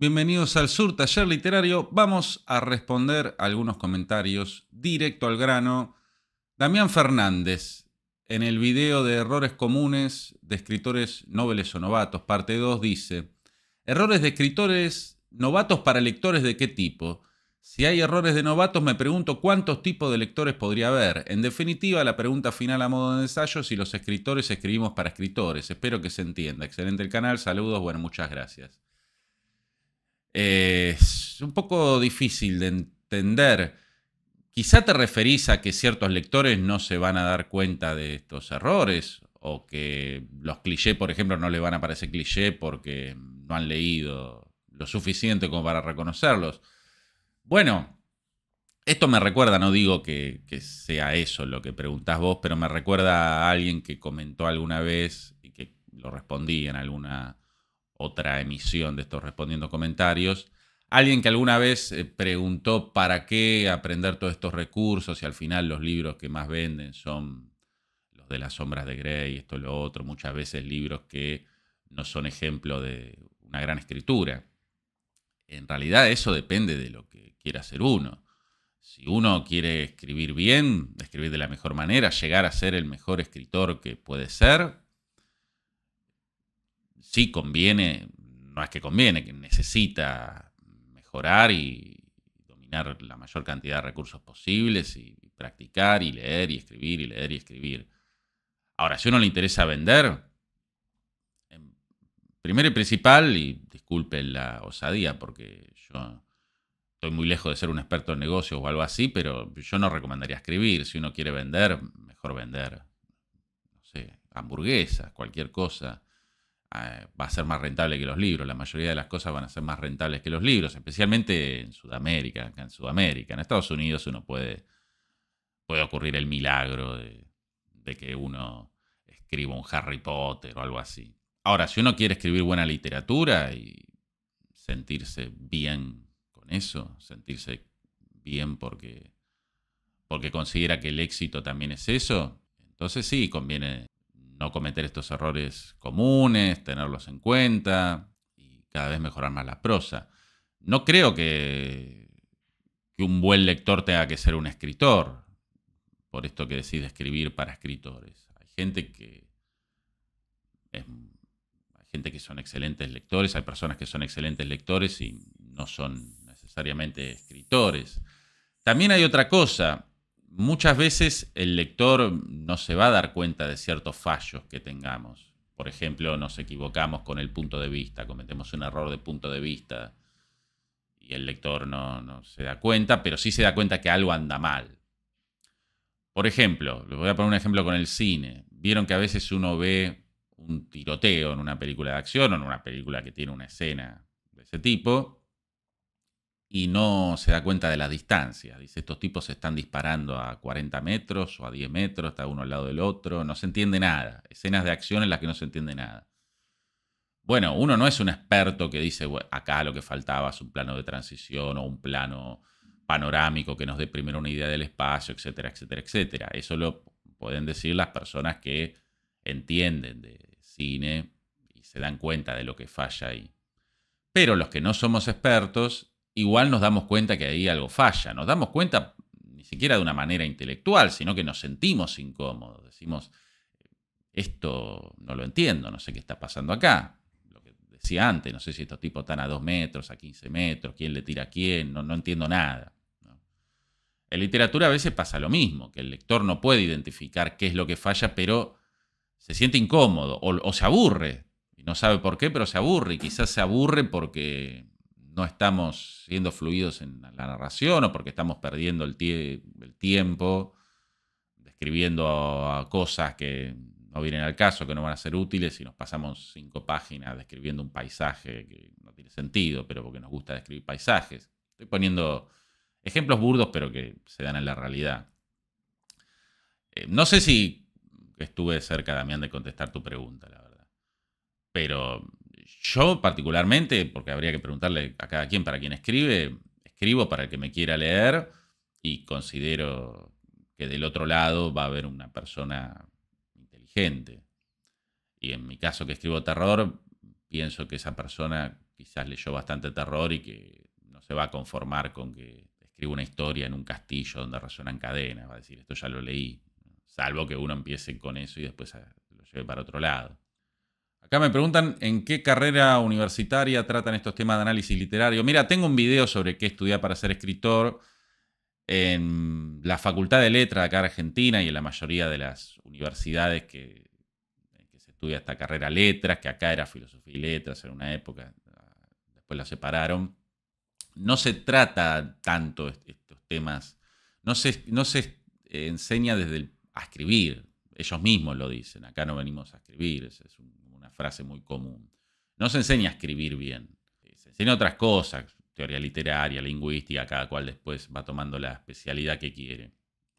Bienvenidos al Sur Taller Literario. Vamos a responder algunos comentarios directo al grano. Damián Fernández, en el video de Errores Comunes de Escritores Noveles o Novatos, parte 2, dice, Errores de escritores novatos para lectores de qué tipo? Si hay errores de novatos, me pregunto cuántos tipos de lectores podría haber. En definitiva, la pregunta final a modo de ensayo, si los escritores escribimos para escritores. Espero que se entienda. Excelente el canal, saludos, bueno, muchas gracias es un poco difícil de entender. Quizá te referís a que ciertos lectores no se van a dar cuenta de estos errores o que los clichés, por ejemplo, no le van a parecer clichés porque no han leído lo suficiente como para reconocerlos. Bueno, esto me recuerda, no digo que, que, sea eso lo que preguntás vos, pero me recuerda a alguien que comentó alguna vez y que lo respondí en alguna otra emisión de estos respondiendo comentarios. Alguien que alguna vez eh, preguntó para qué aprender todos estos recursos y al final los libros que más venden son los de las sombras de Grey, esto y lo otro, muchas veces libros que no son ejemplo de una gran escritura. En realidad eso depende de lo que quiera hacer uno. Si uno quiere escribir bien, escribir de la mejor manera, llegar a ser el mejor escritor que puede ser, conviene, no es que conviene, que necesita mejorar y dominar la mayor cantidad de recursos posibles y practicar y leer y escribir y leer y escribir. Ahora, si uno le interesa vender, em, primero y principal, y disculpe la osadía porque yo estoy muy lejos de ser un experto en negocios o algo así, pero yo no recomendaría escribir. Si uno quiere vender, mejor vender, no sé, hamburguesas, cualquier cosa. Eh, va a ser más rentable que los libros. La mayoría de las cosas van a ser más rentables que los libros, especialmente en Sudamérica. En Sudamérica, en Estados Unidos uno puede, puede ocurrir el milagro de, que uno escriba un Harry Potter o algo así. Ahora, si uno quiere escribir buena literatura y sentirse bien con eso, sentirse bien porque, porque considera que el éxito también es eso, entonces sí, conviene no cometer estos errores comunes, tenerlos en cuenta y cada vez mejorar más la prosa. No creo que, que un buen lector tenga que ser un escritor, por esto que decís escribir para escritores. Hay gente que hay gente que son excelentes lectores, hay personas que son excelentes lectores y no son necesariamente escritores. También hay otra cosa, muchas veces el lector no se va a dar cuenta de ciertos fallos que tengamos. Por ejemplo, nos equivocamos con el punto de vista, cometemos un error de punto de vista y el lector no, se da cuenta, pero sí se da cuenta que algo anda mal. Por ejemplo, les voy a poner un ejemplo con el cine. Vieron que a veces uno ve un tiroteo en una película de acción o en una película que tiene una escena de ese tipo y no se da cuenta de la distancia. Dice, estos tipos se están disparando a 40 metros o a 10 metros, está uno al lado del otro, no se entiende nada. Escenas de acción en las que no se entiende nada. Bueno, uno no es un experto que dice, acá lo que faltaba es un plano de transición o un plano panorámico que nos dé primero una idea del espacio, etcétera, etcétera, etcétera. Eso lo pueden decir las personas que entienden de cine y se dan cuenta de lo que falla ahí. Pero los que no somos expertos igual nos damos cuenta que ahí algo falla. Nos damos cuenta ni siquiera de una manera intelectual, sino que nos sentimos incómodos. Decimos, esto no lo entiendo, no sé qué está pasando acá. Lo que decía antes, no sé si estos tipos están a 2 metros, a 15 metros, quién le tira a quién, no, entiendo nada. En literatura a veces pasa lo mismo, que el lector no puede identificar qué es lo que falla, pero se siente incómodo o, se aburre. no sabe por qué, pero se aburre. Y quizás se aburre porque no estamos siendo fluidos en la narración o porque estamos perdiendo el, tiempo describiendo cosas que no vienen al caso, que no van a ser útiles, y nos pasamos cinco páginas describiendo un paisaje que no tiene sentido, pero porque nos gusta describir paisajes. Estoy poniendo ejemplos burdos, pero que se dan en la realidad. Eh, no sé si estuve cerca, Damián, de contestar tu pregunta, la verdad. Pero yo particularmente, porque habría que preguntarle a cada quien para quien escribe, escribo para el que me quiera leer y considero que del otro lado va a haber una persona inteligente. Y en mi caso que escribo terror, pienso que esa persona quizás leyó bastante terror y que no se va a conformar con que escriba una historia en un castillo donde resuenan cadenas, va a decir, esto ya lo leí, salvo que uno empiece con eso y después lo lleve para otro lado. Acá me preguntan en qué carrera universitaria tratan estos temas de análisis literario. Mira, tengo un video sobre qué estudiar para ser escritor en la Facultad de Letras acá en Argentina y en la mayoría de las universidades que, que se estudia esta carrera letras, que acá era filosofía y letras en una época, después la separaron. No se trata tanto estos temas, no se, eh, enseña desde el, a escribir, ellos mismos lo dicen, acá no venimos a escribir, es, es un frase muy común. No se enseña a escribir bien, eh, se enseña otras cosas, teoría literaria, lingüística, cada cual después va tomando la especialidad que quiere.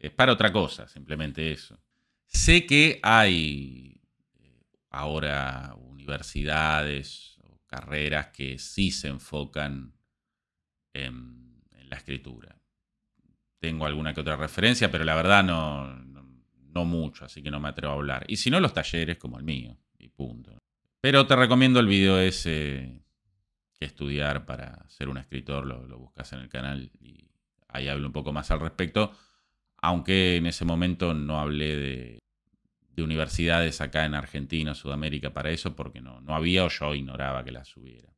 Es para otra cosa, simplemente eso. Sé que hay eh, ahora universidades o carreras que sí se enfocan en, la escritura. Tengo alguna que otra referencia, pero la verdad no, no, no mucho, así que no me atrevo a hablar. Y si no, los talleres como el mío, y punto. Pero te recomiendo el video ese que estudiar para ser un escritor, lo, buscas en el canal y ahí hablo un poco más al respecto, aunque en ese momento no hablé de, universidades acá en Argentina o Sudamérica para eso, porque no, no había o yo ignoraba que las hubiera.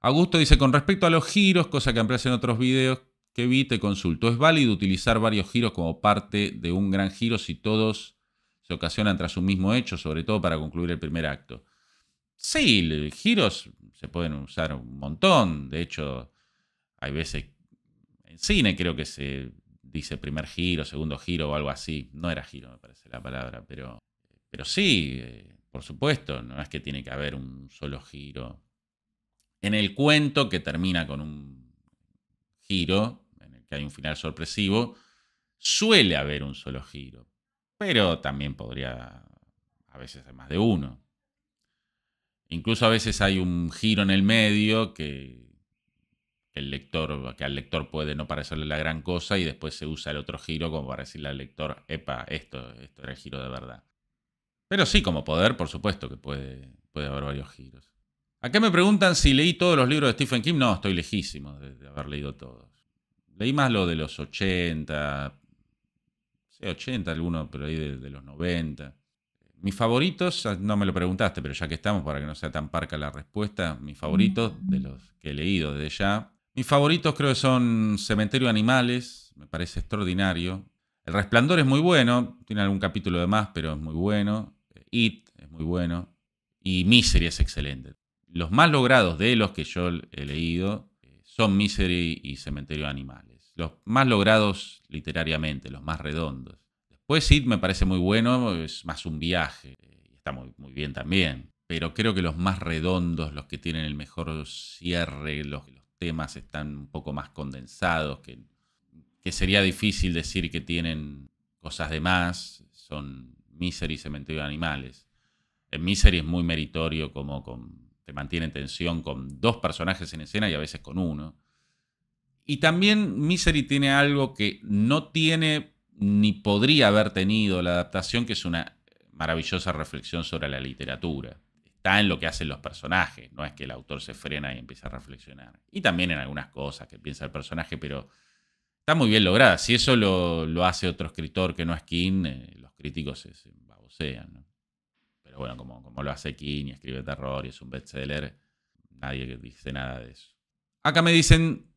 Augusto dice, con respecto a los giros, cosa que amplias en otros videos que vi, te consulto, ¿es válido utilizar varios giros como parte de un gran giro si todos se ocasionan tras un mismo hecho, sobre todo para concluir el primer acto? Sí, giros se pueden usar un montón. De hecho, hay veces en cine creo que se dice primer giro, segundo giro o algo así. No era giro, me parece la palabra, pero, sí, eh, por supuesto, no es que tiene que haber un solo giro. En el cuento que termina con un giro, en el que hay un final sorpresivo, suele haber un solo giro, pero también podría a veces hay más de uno. Incluso a veces hay un giro en el medio que, el lector, que al lector puede no parecerle la gran cosa y después se usa el otro giro como para decirle al lector, epa, esto, era el giro de verdad. Pero sí, como poder, por supuesto que puede, puede haber varios giros. Acá me preguntan si leí todos los libros de Stephen King. No, estoy lejísimo de, haber leído todos. Leí más lo de los 80, 80 algunos, pero ahí de los 90 mis favoritos, no me lo preguntaste, pero ya que estamos, para que no sea tan parca la respuesta, mis favoritos, de mm. los que he leído desde ya. Mis favoritos creo que son Cementerio de Animales, me parece extraordinario. El Resplandor es muy bueno, tiene algún capítulo de más, pero es muy bueno. Eh, It es muy bueno. Y Misery es excelente. Los más logrados de los que yo he leído eh, son Misery y Cementerio de Animales. Los más logrados literariamente, los más redondos. Pues sí, me parece muy bueno, es más un viaje, está muy, bien también. Pero creo que los más redondos, los que tienen el mejor cierre, los, los temas están un poco más condensados, que, sería difícil decir que tienen cosas de más, son Misery y Cementerio de Animales. En Misery es muy meritorio como con, te mantiene tensión con dos personajes en escena y a veces con uno. Y también Misery tiene algo que no tiene ni podría haber tenido la adaptación, que es una maravillosa reflexión sobre la literatura. Está en lo que hacen los personajes, no es que el autor se frena y empieza a reflexionar. Y también en algunas cosas que piensa el personaje, pero está muy bien lograda. Si eso lo, hace otro escritor que no es King, eh, los críticos se, babosean. Pero bueno, como, como lo hace King y escribe terror y es un bestseller, nadie dice nada de eso. Acá me dicen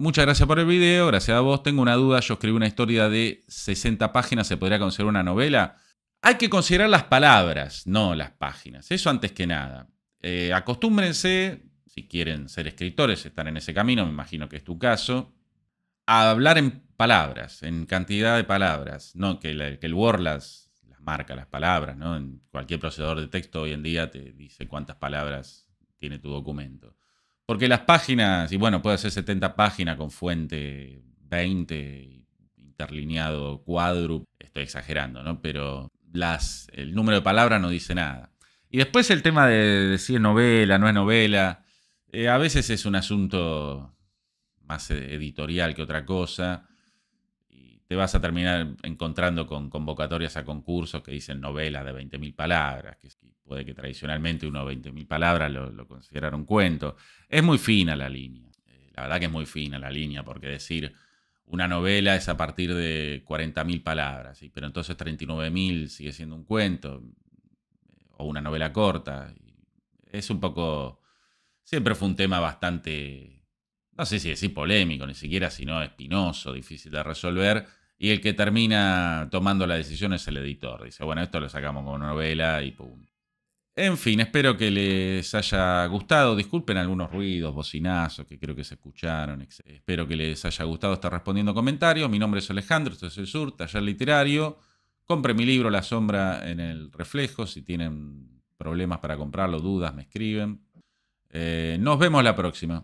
Muchas gracias por el video, gracias a vos. Tengo una duda, yo escribí una historia de 60 páginas, ¿se podría considerar una novela? Hay que considerar las palabras, no las páginas, eso antes que nada. Eh, acostúmbrense, si quieren ser escritores, están en ese camino, me imagino que es tu caso, a hablar en palabras, en cantidad de palabras, no que, que el Word las, las, marca, las palabras, ¿no? En cualquier procesador de texto hoy en día te dice cuántas palabras tiene tu documento. Porque las páginas, y bueno, puede ser 70 páginas con fuente 20, interlineado cuadro estoy exagerando, ¿no? Pero las, el número de palabras no dice nada. Y después el tema de decir es novela, no es novela, eh, a veces es un asunto más eh, editorial que otra cosa te vas a terminar encontrando con convocatorias a concursos que dicen novelas de 20.000 palabras, que puede que tradicionalmente uno 20.000 palabras lo, lo considerara un cuento. Es muy fina la línea, eh, la verdad que es muy fina la línea, porque decir una novela es a partir de 40.000 palabras, pero entonces 39.000 sigue siendo un cuento eh, o una novela corta. Es un poco, siempre fue un tema bastante, no sé si decir polémico, ni siquiera, sino espinoso, difícil de resolver y el que termina tomando la decisión es el editor. Dice, bueno, esto lo sacamos como novela y pum. En fin, espero que les haya gustado. Disculpen algunos ruidos, bocinazos que creo que se escucharon. Espero que les haya gustado estar respondiendo comentarios. Mi nombre es Alejandro, esto es El Sur, Taller Literario. Compre mi libro La Sombra en el Reflejo. Si tienen problemas para comprarlo, dudas, me escriben. Eh, nos vemos la próxima.